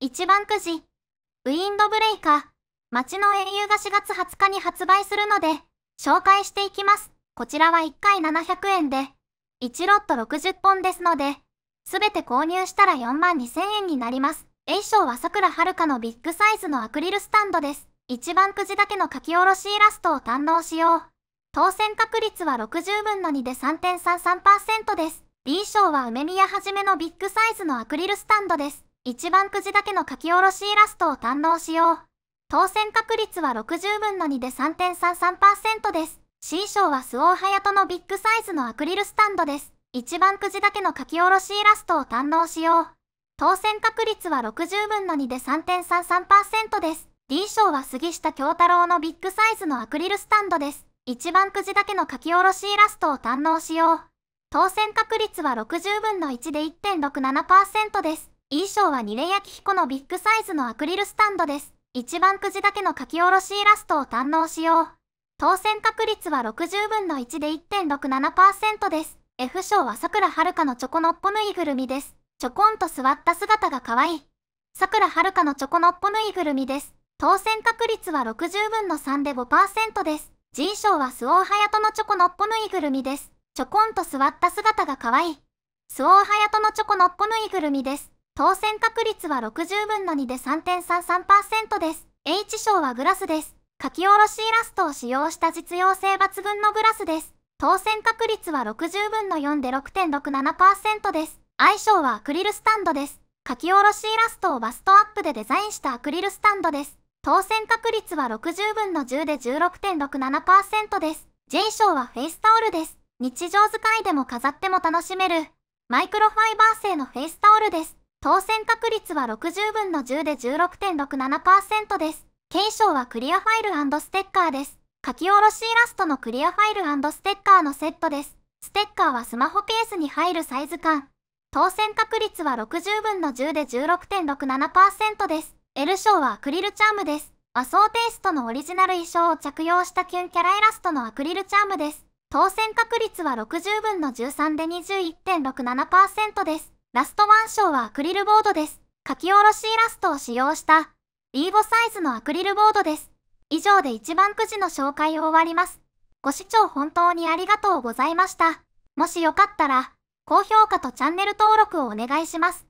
一番くじ、ウィンドブレイカー、街の英雄が4月20日に発売するので、紹介していきます。こちらは1回700円で、1ロット60本ですので、すべて購入したら4万2000円になります。A 賞は桜はるかのビッグサイズのアクリルスタンドです。一番くじだけの書き下ろしイラストを堪能しよう。当選確率は60分の2で3.33%です。B 賞は梅宮はじめのビッグサイズのアクリルスタンドです。一番くじだけの書き下ろしイラストを堪能しよう。当選確率は60分の2で3.33%です。C 賞はスオーハヤトのビッグサイズのアクリルスタンドです。一番くじだけの書き下ろしイラストを堪能しよう。当選確率は60分の2で3.33%です。D 賞は杉下京太郎のビッグサイズのアクリルスタンドです。一番くじだけの書き下ろしイラストを堪能しよう。当選確率は60分の1で1.67%です。衣装はニレヤキヒコのビッグサイズのアクリルスタンドです。一番くじだけの書き下ろしイラストを堪能しよう。当選確率は60分の1で1.67%です。F 賞は桜遥のチョコのっぽぬいぐるみです。ちょこんと座った姿が可愛い。桜遥のチョコのっぽぬいぐるみです。当選確率は60分の3で5%です。G 賞はスオーハヤトのチョコのっぽぬいぐるみです。ちょこんと座った姿が可愛い。スオーハヤトのチョコのっぽぬいぐるみです。当選確率は60分の2で3.33%です。H 賞はグラスです。書き下ろしイラストを使用した実用性抜群のグラスです。当選確率は60分の4で6.67%です。相性はアクリルスタンドです。書き下ろしイラストをバストアップでデザインしたアクリルスタンドです。当選確率は60分の10で16.67%です。J 賞はフェイスタオルです。日常使いでも飾っても楽しめる、マイクロファイバー製のフェイスタオルです。当選確率は60分の10で16.67%です。検証はクリアファイルステッカーです。書き下ろしイラストのクリアファイルステッカーのセットです。ステッカーはスマホケースに入るサイズ感。当選確率は60分の10で16.67%です。L 賞はアクリルチャームです。和装テイストのオリジナル衣装を着用したキュンキャライラストのアクリルチャームです。当選確率は60分の13で21.67%です。ラストワン章はアクリルボードです。書き下ろしイラストを使用した、リーボサイズのアクリルボードです。以上で一番くじの紹介を終わります。ご視聴本当にありがとうございました。もしよかったら、高評価とチャンネル登録をお願いします。